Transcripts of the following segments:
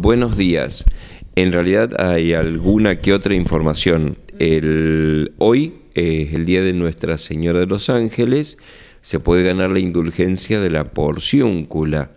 Buenos días. En realidad hay alguna que otra información. El, hoy es el día de Nuestra Señora de los Ángeles. Se puede ganar la indulgencia de la porciúncula.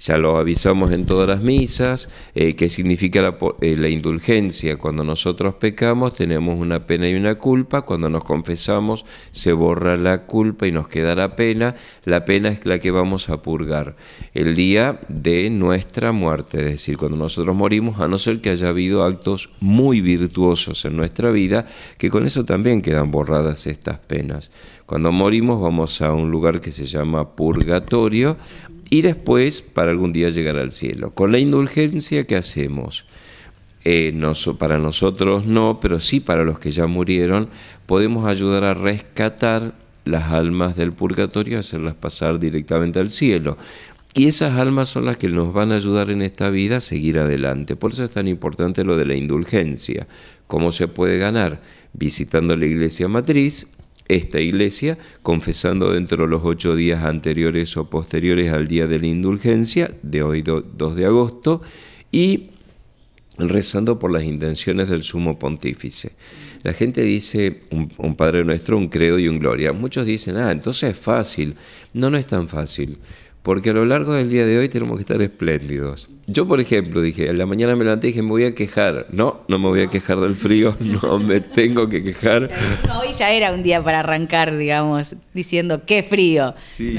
Ya lo avisamos en todas las misas, eh, ¿qué significa eh, la, indulgencia. Cuando nosotros pecamos tenemos una pena y una culpa, cuando nos confesamos se borra la culpa y nos queda la pena. La pena es la que vamos a purgar el día de nuestra muerte, es decir, cuando nosotros morimos, a no ser que haya habido actos muy virtuosos en nuestra vida, que con eso también quedan borradas estas penas. Cuando morimos vamos a un lugar que se llama purgatorio, y después para algún día llegar al cielo. Con la indulgencia, que hacemos? Eh, para nosotros no, pero sí para los que ya murieron, podemos ayudar a rescatar las almas del purgatorio, hacerlas pasar directamente al cielo. Y esas almas son las que nos van a ayudar en esta vida a seguir adelante. Por eso es tan importante lo de la indulgencia. ¿Cómo se puede ganar? Visitando la iglesia matriz, esta iglesia, confesando dentro de los ocho días anteriores o posteriores al día de la indulgencia, de hoy 2 de agosto, y rezando por las intenciones del sumo pontífice. La gente dice un, Padre Nuestro, un credo y un gloria. Muchos dicen, ah, entonces es fácil. No, no es tan fácil, porque a lo largo del día de hoy tenemos que estar espléndidos. Yo, por ejemplo, dije, en la mañana me levanté y dije, me voy a quejar. No, no me voy a quejar del frío, no me tengo que quejar. hoy ya era un día para arrancar, digamos, diciendo, qué frío. Sí,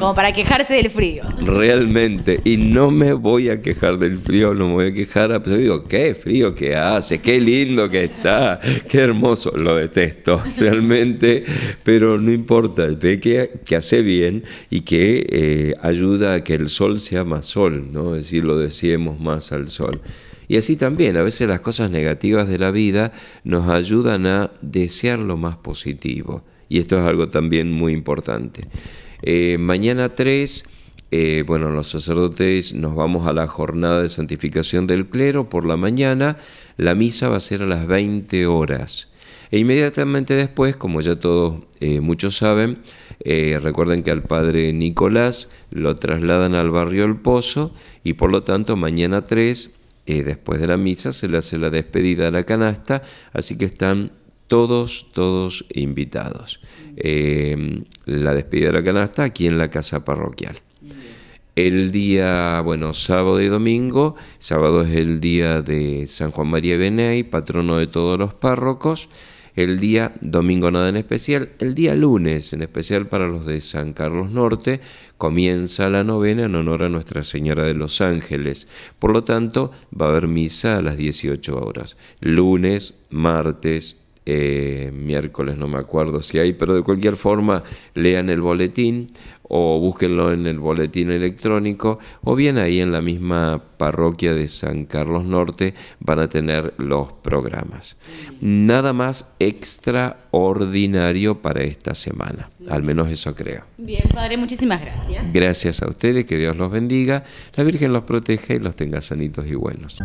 Como para quejarse del frío. Realmente, y no me voy a quejar del frío, no me voy a quejar. Pero digo, qué frío que hace, qué lindo que está, qué hermoso. Lo detesto, realmente, pero no importa, ve que, que hace bien y que eh, ayuda a que el sol sea más sol, ¿no? Es deseemos más al sol. Y así también, a veces las cosas negativas de la vida nos ayudan a desear lo más positivo. Y esto es algo también muy importante. Eh, mañana 3, eh, bueno, los sacerdotes nos vamos a la jornada de santificación del clero por la mañana. La misa va a ser a las 20 horas. E inmediatamente después, como ya todos eh, muchos saben, eh, recuerden que al padre Nicolás lo trasladan al barrio El Pozo y por lo tanto mañana 3, eh, después de la misa, se le hace la despedida a la canasta, así que están todos, todos invitados. la despedida de la canasta aquí en la casa parroquial. El día, bueno, sábado y domingo, sábado es el día de San Juan María Beney, patrono de todos los párrocos, el día domingo nada en especial, el día lunes en especial para los de San Carlos Norte, comienza la novena en honor a Nuestra Señora de los Ángeles. Por lo tanto, va a haber misa a las 18 horas, lunes, martes, eh, miércoles no me acuerdo si hay, pero de cualquier forma lean el boletín o búsquenlo en el boletín electrónico o bien ahí en la misma parroquia de San Carlos Norte van a tener los programas. Nada más extraordinario para esta semana, al menos eso creo. Bien, Padre, muchísimas gracias. Gracias a ustedes, que Dios los bendiga, la Virgen los proteja y los tenga sanitos y buenos.